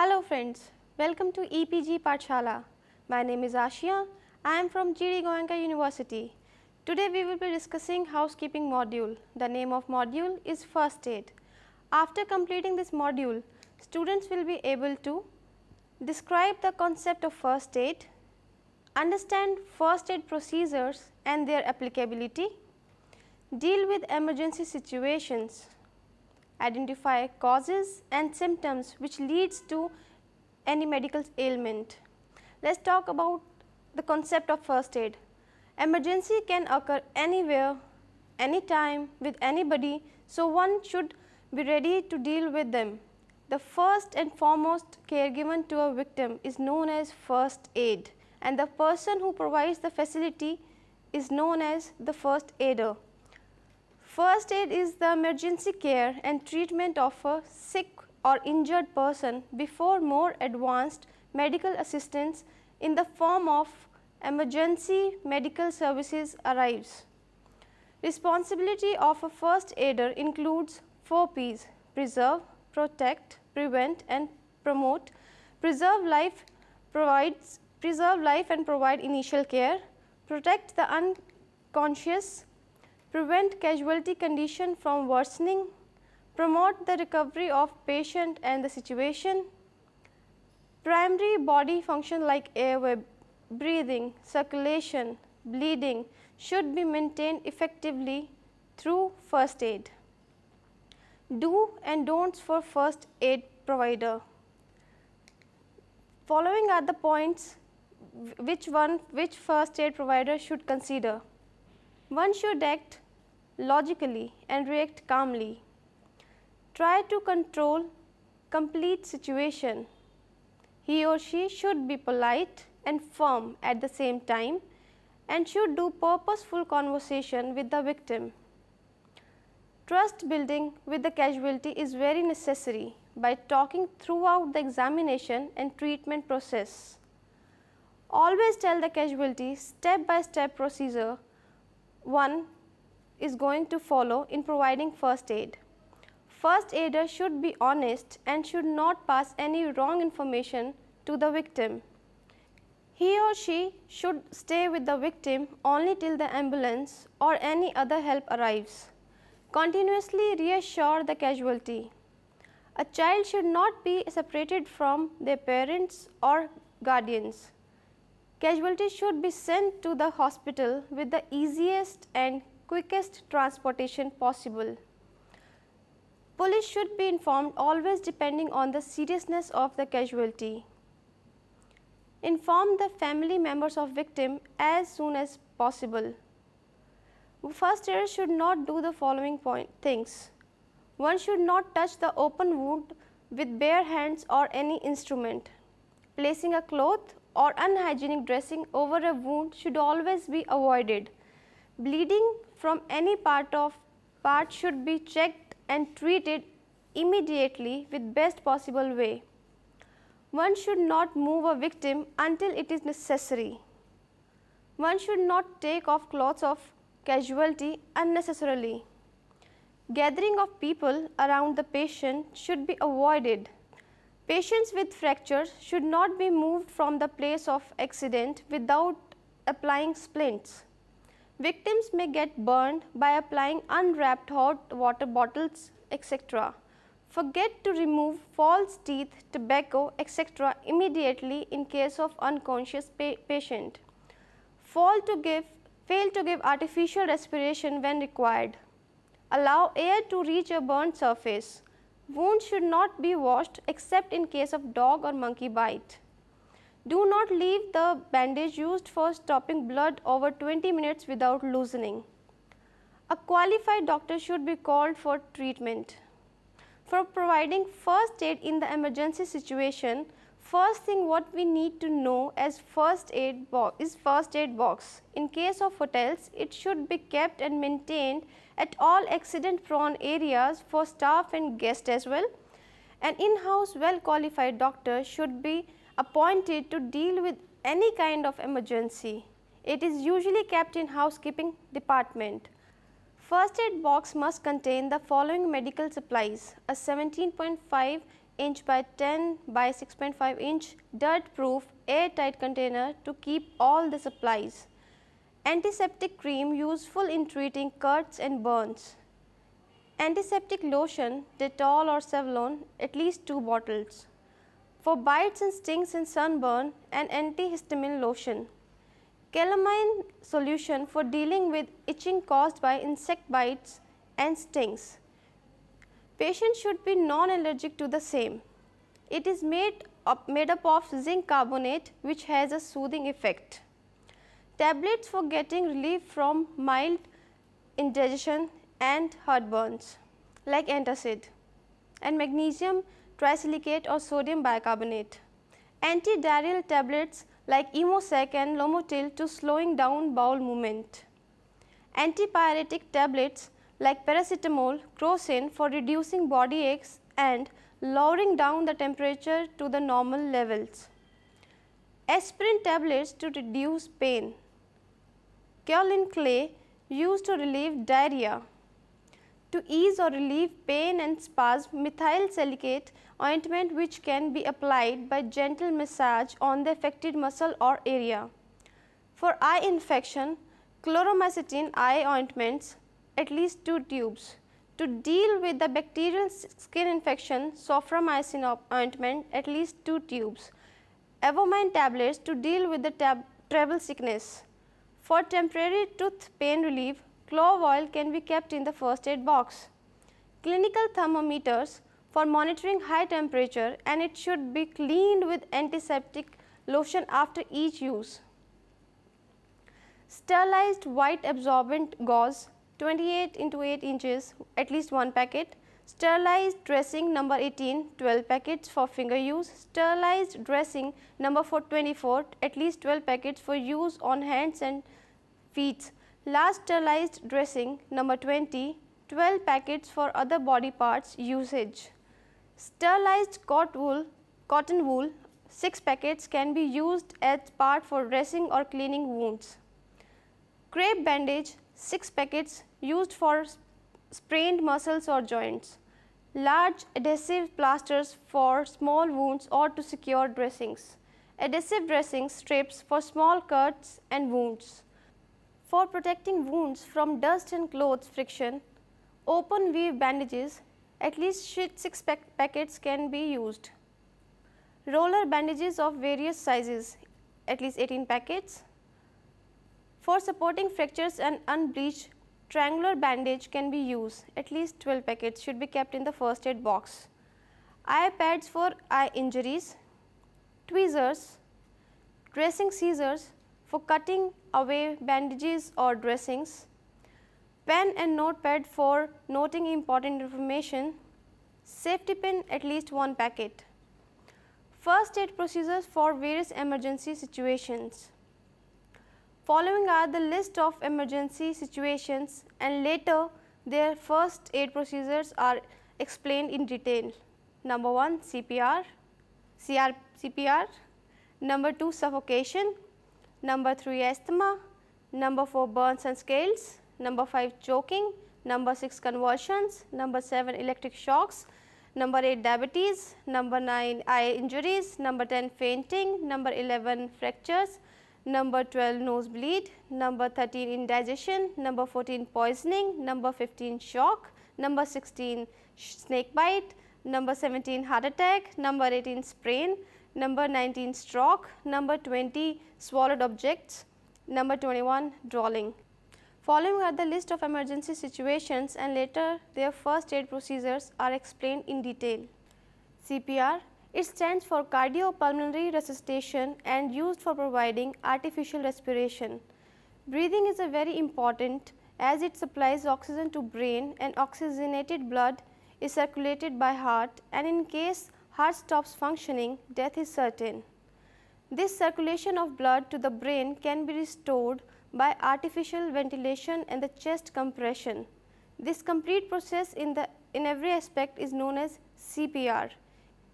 Hello friends, welcome to EPG Parchala. My name is Ashia. I am from GD Goenka University. Today we will be discussing housekeeping module. The name of module is first aid. After completing this module, students will be able to describe the concept of first aid, understand first aid procedures and their applicability, deal with emergency situations, identify causes and symptoms which leads to any medical ailment. Let's talk about the concept of first aid. Emergency can occur anywhere, anytime, with anybody, so one should be ready to deal with them. The first and foremost care given to a victim is known as first aid and the person who provides the facility is known as the first aider. First aid is the emergency care and treatment of a sick or injured person before more advanced medical assistance in the form of emergency medical services arrives. Responsibility of a first aider includes four P's preserve, protect, prevent and promote. Preserve life provides preserve life and provide initial care, protect the unconscious, prevent casualty condition from worsening, promote the recovery of patient and the situation. Primary body function like airway, breathing, circulation, bleeding should be maintained effectively through first aid. Do and don'ts for first aid provider. Following are the points which one, which first aid provider should consider. One should act logically and react calmly. Try to control complete situation. He or she should be polite and firm at the same time and should do purposeful conversation with the victim. Trust building with the casualty is very necessary by talking throughout the examination and treatment process. Always tell the casualty step by step procedure one is going to follow in providing first aid. First aider should be honest and should not pass any wrong information to the victim. He or she should stay with the victim only till the ambulance or any other help arrives. Continuously reassure the casualty. A child should not be separated from their parents or guardians. Casualties should be sent to the hospital with the easiest and quickest transportation possible. Police should be informed always depending on the seriousness of the casualty. Inform the family members of victim as soon as possible. First aiders should not do the following point, things. One should not touch the open wound with bare hands or any instrument. Placing a cloth or unhygienic dressing over a wound should always be avoided. Bleeding from any part of part should be checked and treated immediately with best possible way. One should not move a victim until it is necessary. One should not take off clothes of casualty unnecessarily. Gathering of people around the patient should be avoided. Patients with fractures should not be moved from the place of accident without applying splints. Victims may get burned by applying unwrapped hot water bottles, etc. Forget to remove false teeth, tobacco, etc. immediately in case of unconscious pa patient. to, give, fail to give artificial respiration when required. Allow air to reach a burned surface. Wounds should not be washed except in case of dog or monkey bite. Do not leave the bandage used for stopping blood over 20 minutes without loosening. A qualified doctor should be called for treatment. For providing first aid in the emergency situation, first thing what we need to know as first aid box is first aid box. In case of hotels, it should be kept and maintained at all accident prone areas for staff and guests as well. An in-house well qualified doctor should be appointed to deal with any kind of emergency. It is usually kept in housekeeping department. First aid box must contain the following medical supplies, a 17.5 inch by 10 by 6.5 inch dirt proof airtight container to keep all the supplies. Antiseptic cream useful in treating cuts and burns. Antiseptic lotion, Dettol or Savlon, at least two bottles. For bites and stings and sunburn, an antihistamine lotion. Calamine solution for dealing with itching caused by insect bites and stings. Patients should be non-allergic to the same. It is made up, made up of zinc carbonate which has a soothing effect. Tablets for getting relief from mild indigestion and heartburns like antacid and magnesium trisilicate or sodium bicarbonate. Antidiarrheal tablets like Emosec and Lomotil to slowing down bowel movement. Antipyretic tablets like paracetamol, crocin for reducing body aches and lowering down the temperature to the normal levels. Aspirin tablets to reduce pain kaolin clay used to relieve diarrhea. To ease or relieve pain and spasm, methyl silicate ointment which can be applied by gentle massage on the affected muscle or area. For eye infection, chloromycetin eye ointments, at least two tubes. To deal with the bacterial skin infection, sophromycin ointment, at least two tubes. Avomine tablets to deal with the travel sickness. For temporary tooth pain relief, clove oil can be kept in the first aid box. Clinical thermometers for monitoring high temperature and it should be cleaned with antiseptic lotion after each use. Sterilized white absorbent gauze 28 into 8 inches at least one packet. Sterilized dressing number 18 12 packets for finger use. Sterilized dressing number 424 at least 12 packets for use on hands and feet. Last sterilized dressing number 20, 12 packets for other body parts usage. Sterilized cot wool, cotton wool, 6 packets can be used as part for dressing or cleaning wounds. Crepe bandage, 6 packets used for sprained muscles or joints. Large adhesive plasters for small wounds or to secure dressings. Adhesive dressing strips for small cuts and wounds. For protecting wounds from dust and clothes friction, open weave bandages, at least 6 packets can be used. Roller bandages of various sizes, at least 18 packets. For supporting fractures and unbleached triangular bandage can be used, at least 12 packets should be kept in the first aid box. Eye pads for eye injuries, tweezers, dressing scissors for cutting away bandages or dressings, pen and notepad for noting important information, safety pin at least one packet, first aid procedures for various emergency situations. Following are the list of emergency situations and later their first aid procedures are explained in detail. Number 1 CPR, CR, CPR, number 2 suffocation number 3 asthma, number 4 burns and scales, number 5 choking, number 6 convulsions, number 7 electric shocks, number 8 diabetes, number 9 eye injuries, number 10 fainting, number 11 fractures, number 12 nosebleed, number 13 indigestion, number 14 poisoning, number 15 shock, number 16 snake bite, number 17 heart attack, number 18 sprain, number 19 stroke, number 20 swallowed objects, number 21 drawing. Following are the list of emergency situations and later their first aid procedures are explained in detail. CPR, it stands for cardiopulmonary resuscitation and used for providing artificial respiration. Breathing is a very important as it supplies oxygen to brain and oxygenated blood is circulated by heart and in case heart stops functioning, death is certain. This circulation of blood to the brain can be restored by artificial ventilation and the chest compression. This complete process in, the, in every aspect is known as CPR.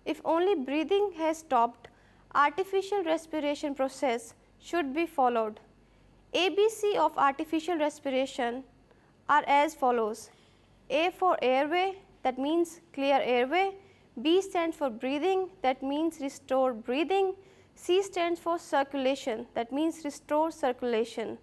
If only breathing has stopped, artificial respiration process should be followed. ABC of artificial respiration are as follows. A for airway that means clear airway B stands for breathing that means restore breathing. C stands for circulation that means restore circulation.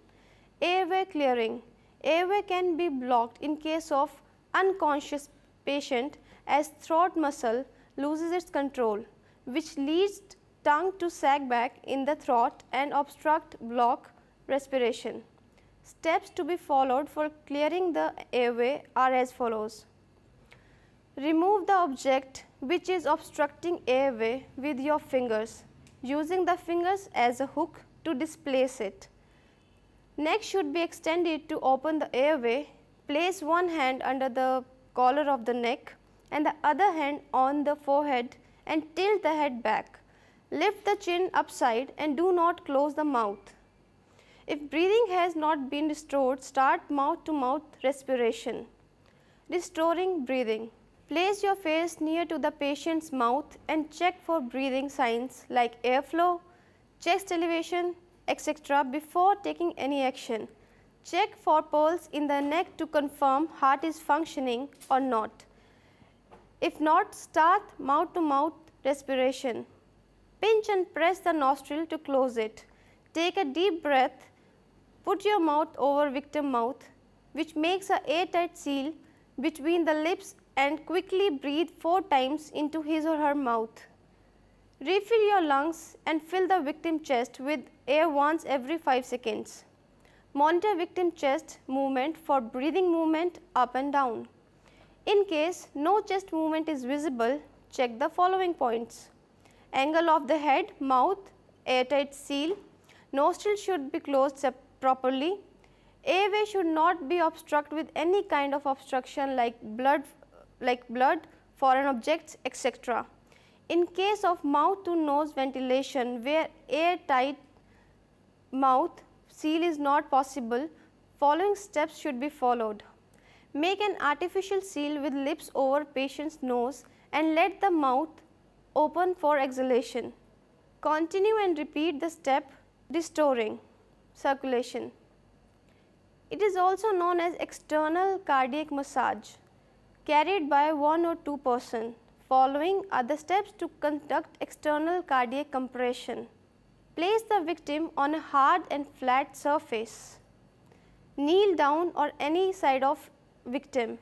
Airway clearing. Airway can be blocked in case of unconscious patient as throat muscle loses its control which leads tongue to sag back in the throat and obstruct block respiration. Steps to be followed for clearing the airway are as follows. Remove the object which is obstructing airway with your fingers using the fingers as a hook to displace it. Neck should be extended to open the airway. Place one hand under the collar of the neck and the other hand on the forehead and tilt the head back. Lift the chin upside and do not close the mouth. If breathing has not been restored, start mouth to mouth respiration. Restoring breathing. Place your face near to the patient's mouth and check for breathing signs like airflow, chest elevation, etc. before taking any action. Check for pulse in the neck to confirm heart is functioning or not. If not, start mouth-to-mouth -mouth respiration. Pinch and press the nostril to close it. Take a deep breath. Put your mouth over victim mouth, which makes a airtight seal between the lips and quickly breathe 4 times into his or her mouth. Refill your lungs and fill the victim chest with air once every 5 seconds. Monitor victim chest movement for breathing movement up and down. In case no chest movement is visible, check the following points. Angle of the head, mouth, airtight seal, nostrils should be closed properly, airway should not be obstructed with any kind of obstruction like blood like blood, foreign objects, etc. In case of mouth to nose ventilation where airtight mouth seal is not possible, following steps should be followed. Make an artificial seal with lips over patient's nose and let the mouth open for exhalation. Continue and repeat the step restoring circulation. It is also known as external cardiac massage carried by one or two person following are the steps to conduct external cardiac compression. Place the victim on a hard and flat surface. Kneel down on any side of victim.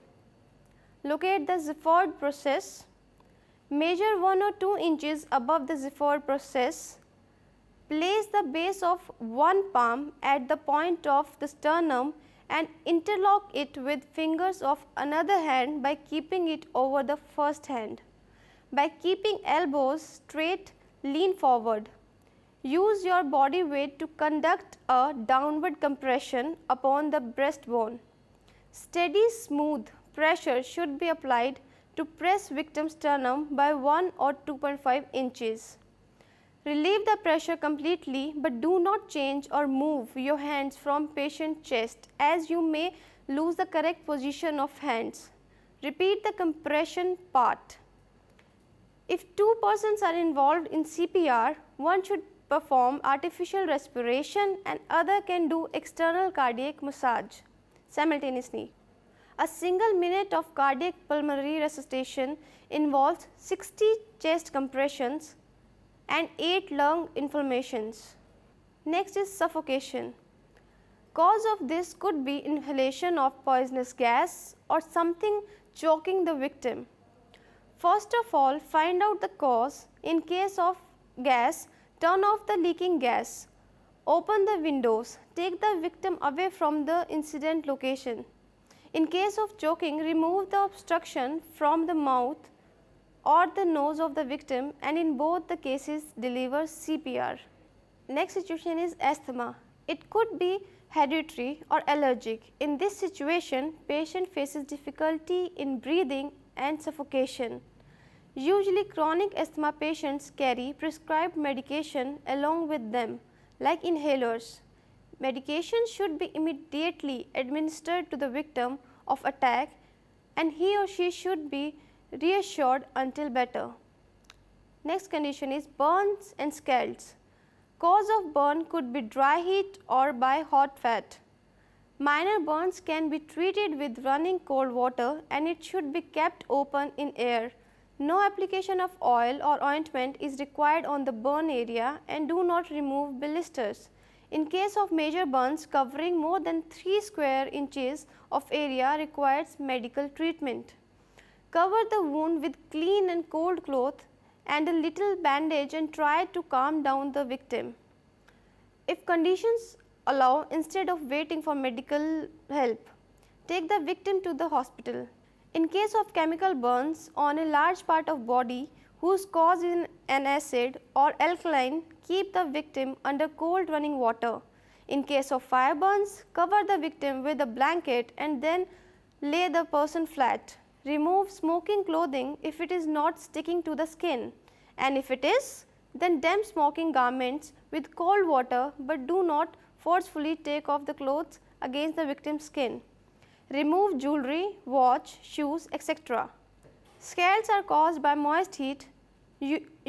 Locate the Zifford process. Measure 1 or 2 inches above the Zifford process. Place the base of one palm at the point of the sternum and interlock it with fingers of another hand by keeping it over the first hand. By keeping elbows straight, lean forward. Use your body weight to conduct a downward compression upon the breastbone. Steady smooth pressure should be applied to press victim's sternum by 1 or 2.5 inches. Relieve the pressure completely but do not change or move your hands from patient chest as you may lose the correct position of hands. Repeat the compression part. If two persons are involved in CPR, one should perform artificial respiration and other can do external cardiac massage simultaneously. A single minute of cardiac pulmonary resuscitation involves 60 chest compressions and 8 lung inflammations. Next is suffocation. Cause of this could be inhalation of poisonous gas or something choking the victim. First of all, find out the cause. In case of gas, turn off the leaking gas. Open the windows. Take the victim away from the incident location. In case of choking, remove the obstruction from the mouth or the nose of the victim and in both the cases deliver CPR. Next situation is asthma. It could be hereditary or allergic. In this situation, patient faces difficulty in breathing and suffocation. Usually chronic asthma patients carry prescribed medication along with them like inhalers. Medication should be immediately administered to the victim of attack and he or she should be reassured until better. Next condition is burns and scalds. Cause of burn could be dry heat or by hot fat. Minor burns can be treated with running cold water and it should be kept open in air. No application of oil or ointment is required on the burn area and do not remove blisters. In case of major burns covering more than 3 square inches of area requires medical treatment. Cover the wound with clean and cold cloth and a little bandage and try to calm down the victim. If conditions allow, instead of waiting for medical help, take the victim to the hospital. In case of chemical burns on a large part of body whose cause is an acid or alkaline, keep the victim under cold running water. In case of fire burns, cover the victim with a blanket and then lay the person flat. Remove smoking clothing if it is not sticking to the skin and if it is then damp smoking garments with cold water but do not forcefully take off the clothes against the victim's skin. Remove jewelry, watch, shoes etc. Scalds are caused by moist heat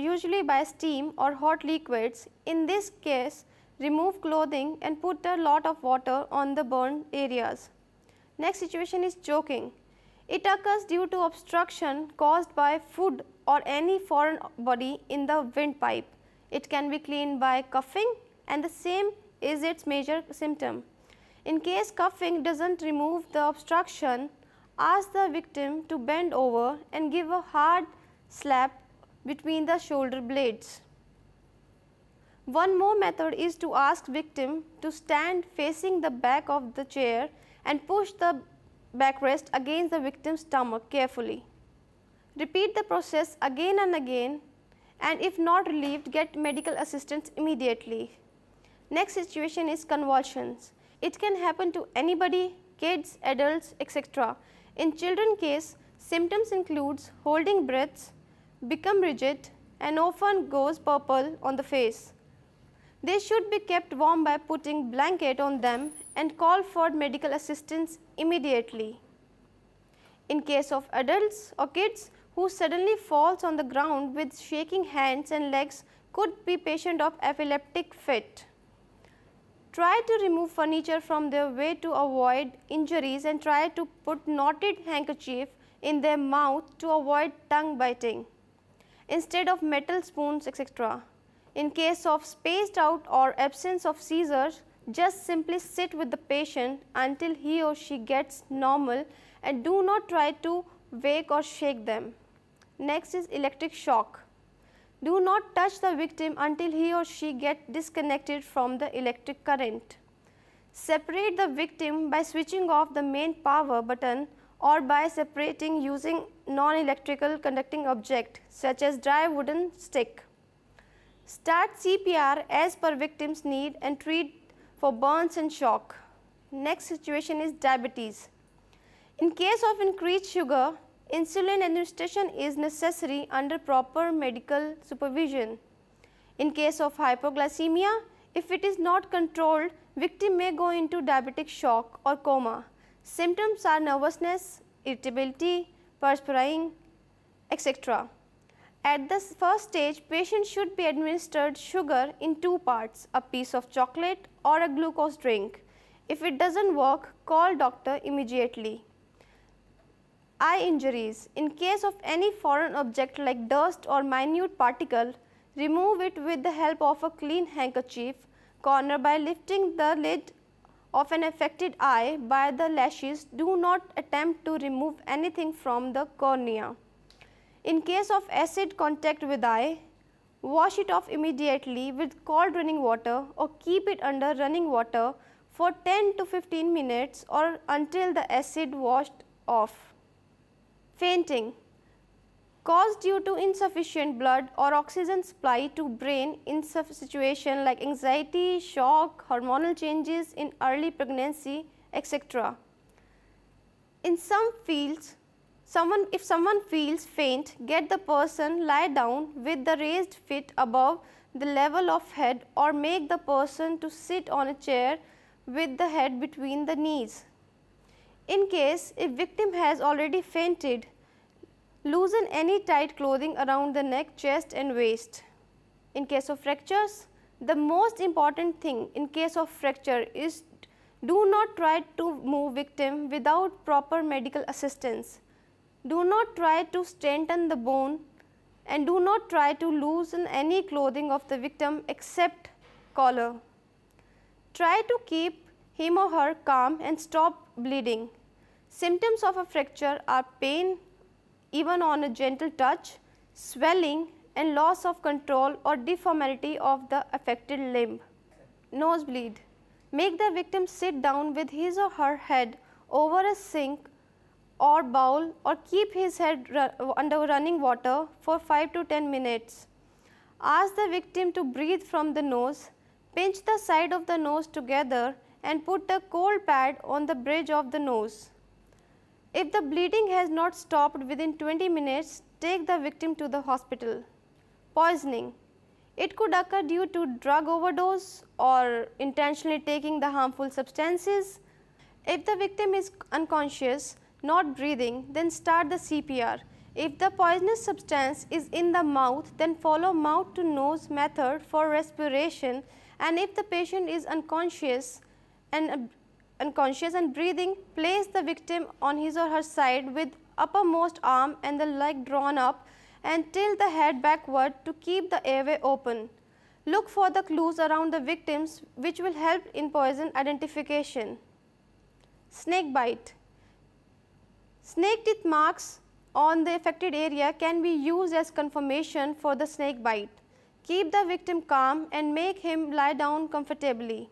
usually by steam or hot liquids. In this case, remove clothing and put a lot of water on the burned areas. Next situation is choking. It occurs due to obstruction caused by food or any foreign body in the windpipe. It can be cleaned by coughing and the same is its major symptom. In case coughing does not remove the obstruction, ask the victim to bend over and give a hard slap between the shoulder blades. One more method is to ask victim to stand facing the back of the chair and push the backrest against the victim's stomach carefully. Repeat the process again and again and if not relieved get medical assistance immediately. Next situation is convulsions. It can happen to anybody, kids, adults, etc. In children case, symptoms includes holding breaths, become rigid and often goes purple on the face. They should be kept warm by putting blanket on them and call for medical assistance immediately. In case of adults or kids who suddenly falls on the ground with shaking hands and legs could be patient of epileptic fit. Try to remove furniture from their way to avoid injuries and try to put knotted handkerchief in their mouth to avoid tongue biting instead of metal spoons etc. In case of spaced out or absence of seizures, just simply sit with the patient until he or she gets normal and do not try to wake or shake them. Next is electric shock. Do not touch the victim until he or she get disconnected from the electric current. Separate the victim by switching off the main power button or by separating using non-electrical conducting object such as dry wooden stick. Start CPR as per victim's need and treat for burns and shock. Next situation is diabetes. In case of increased sugar, insulin administration is necessary under proper medical supervision. In case of hypoglycemia, if it is not controlled, victim may go into diabetic shock or coma. Symptoms are nervousness, irritability, perspiring, etc. At the first stage, patient should be administered sugar in two parts, a piece of chocolate or a glucose drink. If it doesn't work, call doctor immediately. Eye injuries. In case of any foreign object like dust or minute particle, remove it with the help of a clean handkerchief corner by lifting the lid of an affected eye by the lashes. Do not attempt to remove anything from the cornea. In case of acid contact with eye, Wash it off immediately with cold running water or keep it under running water for 10 to 15 minutes or until the acid washed off. Fainting caused due to insufficient blood or oxygen supply to brain in situation like anxiety, shock, hormonal changes in early pregnancy, etc. In some fields, Someone, if someone feels faint, get the person lie down with the raised feet above the level of head or make the person to sit on a chair with the head between the knees. In case if victim has already fainted, loosen any tight clothing around the neck, chest and waist. In case of fractures, the most important thing in case of fracture is do not try to move victim without proper medical assistance. Do not try to strengthen the bone and do not try to loosen any clothing of the victim except collar. Try to keep him or her calm and stop bleeding. Symptoms of a fracture are pain even on a gentle touch, swelling and loss of control or deformity of the affected limb. Nosebleed. Make the victim sit down with his or her head over a sink or bowl or keep his head ru under running water for 5 to 10 minutes. Ask the victim to breathe from the nose, pinch the side of the nose together and put a cold pad on the bridge of the nose. If the bleeding has not stopped within 20 minutes, take the victim to the hospital. Poisoning. It could occur due to drug overdose or intentionally taking the harmful substances. If the victim is unconscious, not breathing, then start the CPR. If the poisonous substance is in the mouth, then follow mouth to nose method for respiration and if the patient is unconscious and uh, unconscious and breathing, place the victim on his or her side with uppermost arm and the leg drawn up and tilt the head backward to keep the airway open. Look for the clues around the victims which will help in poison identification. Snake bite. Snake teeth marks on the affected area can be used as confirmation for the snake bite. Keep the victim calm and make him lie down comfortably.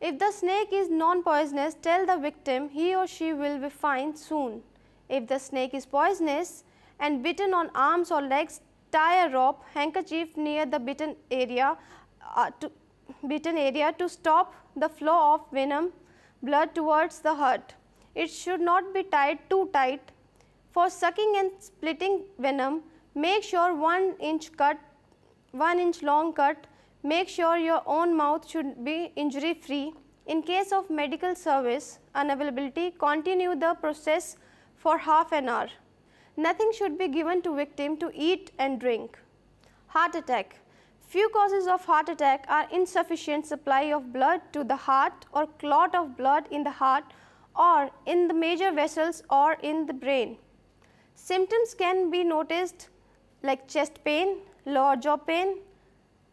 If the snake is non-poisonous, tell the victim he or she will be fine soon. If the snake is poisonous and bitten on arms or legs, tie a rope handkerchief near the bitten area, uh, to, bitten area to stop the flow of venom blood towards the hurt. It should not be tied too tight. For sucking and splitting venom, make sure 1 inch cut, 1 inch long cut. Make sure your own mouth should be injury free. In case of medical service unavailability, continue the process for half an hour. Nothing should be given to victim to eat and drink. Heart attack. Few causes of heart attack are insufficient supply of blood to the heart or clot of blood in the heart or in the major vessels or in the brain. Symptoms can be noticed like chest pain, lower jaw pain,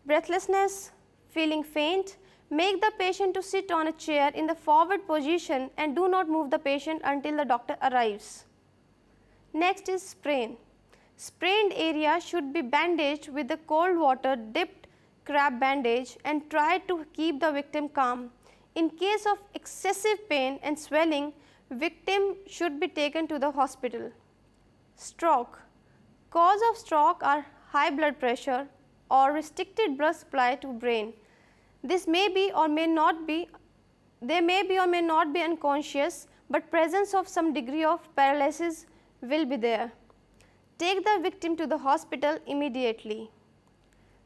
breathlessness, feeling faint. Make the patient to sit on a chair in the forward position and do not move the patient until the doctor arrives. Next is sprain. Sprained area should be bandaged with a cold water dipped crab bandage and try to keep the victim calm. In case of excessive pain and swelling, victim should be taken to the hospital. Stroke. Cause of stroke are high blood pressure or restricted blood supply to brain. This may be or may not be, they may be or may not be unconscious, but presence of some degree of paralysis will be there. Take the victim to the hospital immediately.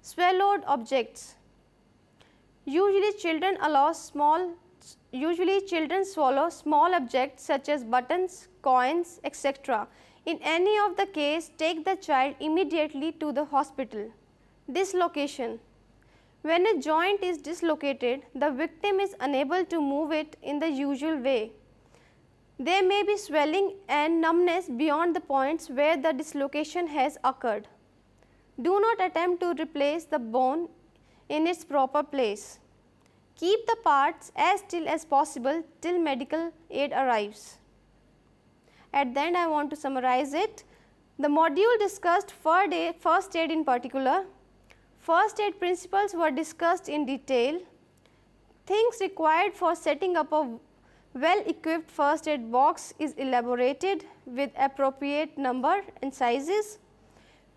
Swallowed objects. Usually children allow small usually children swallow small objects such as buttons, coins, etc. In any of the case, take the child immediately to the hospital. Dislocation When a joint is dislocated, the victim is unable to move it in the usual way. There may be swelling and numbness beyond the points where the dislocation has occurred. Do not attempt to replace the bone in its proper place. Keep the parts as still as possible till medical aid arrives. At the end I want to summarize it. The module discussed first aid in particular. First aid principles were discussed in detail. Things required for setting up a well equipped first aid box is elaborated with appropriate number and sizes.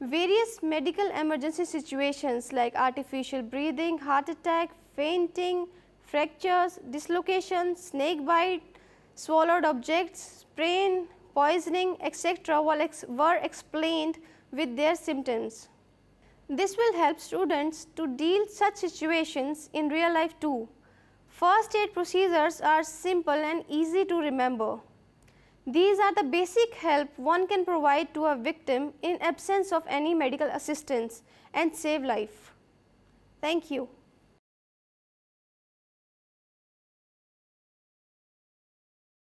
Various medical emergency situations like artificial breathing, heart attack, fainting, fractures, dislocation, snake bite, swallowed objects, sprain, poisoning, etc. were explained with their symptoms. This will help students to deal such situations in real life too. First aid procedures are simple and easy to remember. These are the basic help one can provide to a victim in absence of any medical assistance and save life. Thank you.